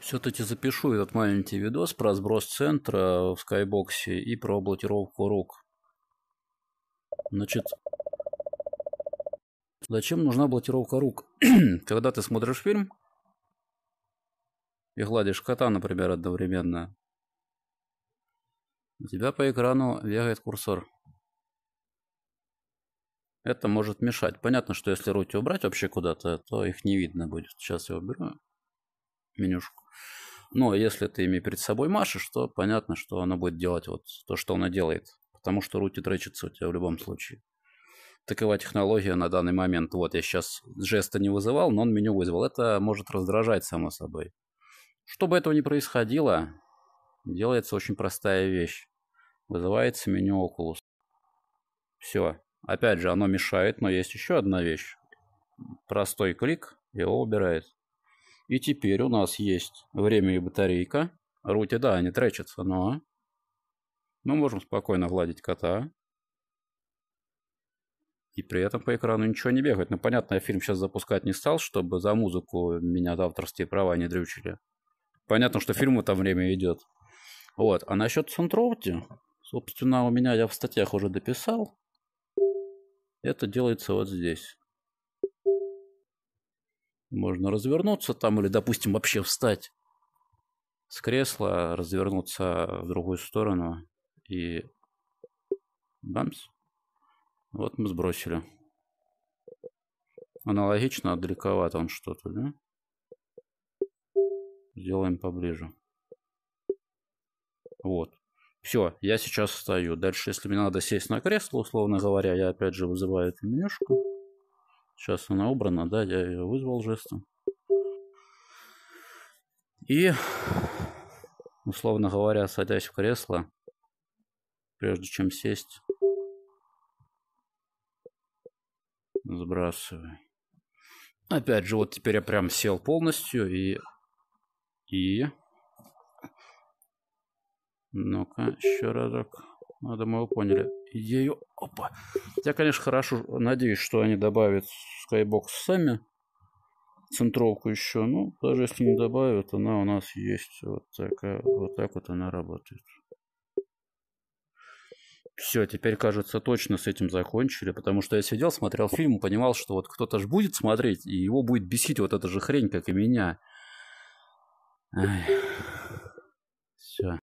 Все-таки запишу этот маленький видос про сброс центра в скайбоксе и про блокировку рук. Значит, зачем нужна блокировка рук? Когда ты смотришь фильм и гладишь кота, например, одновременно, у тебя по экрану бегает курсор. Это может мешать. Понятно, что если руки убрать вообще куда-то, то их не видно будет. Сейчас я уберу менюшку. Но если ты ими перед собой машешь, то понятно, что она будет делать вот то, что она делает. Потому что руки тречатся у тебя в любом случае. Такова технология на данный момент. Вот я сейчас жеста не вызывал, но он меню вызвал. Это может раздражать, само собой. Чтобы этого не происходило, делается очень простая вещь. Вызывается меню Oculus. Все. Опять же, оно мешает, но есть еще одна вещь. Простой клик его убирает. И теперь у нас есть время и батарейка. Рути, да, они тречится, но... Мы можем спокойно гладить кота. И при этом по экрану ничего не бегает. Ну, понятно, я фильм сейчас запускать не стал, чтобы за музыку меня авторские права не дрючили. Понятно, что фильму там время идет. Вот. А насчет Сантроути, собственно, у меня я в статьях уже дописал. Это делается вот здесь. Можно развернуться там или, допустим, вообще встать с кресла, развернуться в другую сторону и... Бамс. Вот мы сбросили. Аналогично, а далековато он что-то, да? Сделаем поближе. Вот. Все, я сейчас стою. Дальше, если мне надо сесть на кресло, условно говоря, я опять же вызываю эту менюшку. Сейчас она убрана, да, я ее вызвал жестом. И, условно говоря, садясь в кресло, прежде чем сесть, сбрасываю. Опять же, вот теперь я прям сел полностью и... И... Ну-ка, еще разок. Надо, мы его поняли. Ее... Опа. Я, конечно, хорошо надеюсь, что они добавят Skybox сами. Центровку еще. Ну, даже если не добавят, она у нас есть. Вот, такая, вот так вот она работает. Все, теперь, кажется, точно с этим закончили, потому что я сидел, смотрел фильм понимал, что вот кто-то же будет смотреть, и его будет бесить вот эта же хрень, как и меня. Ай. Все.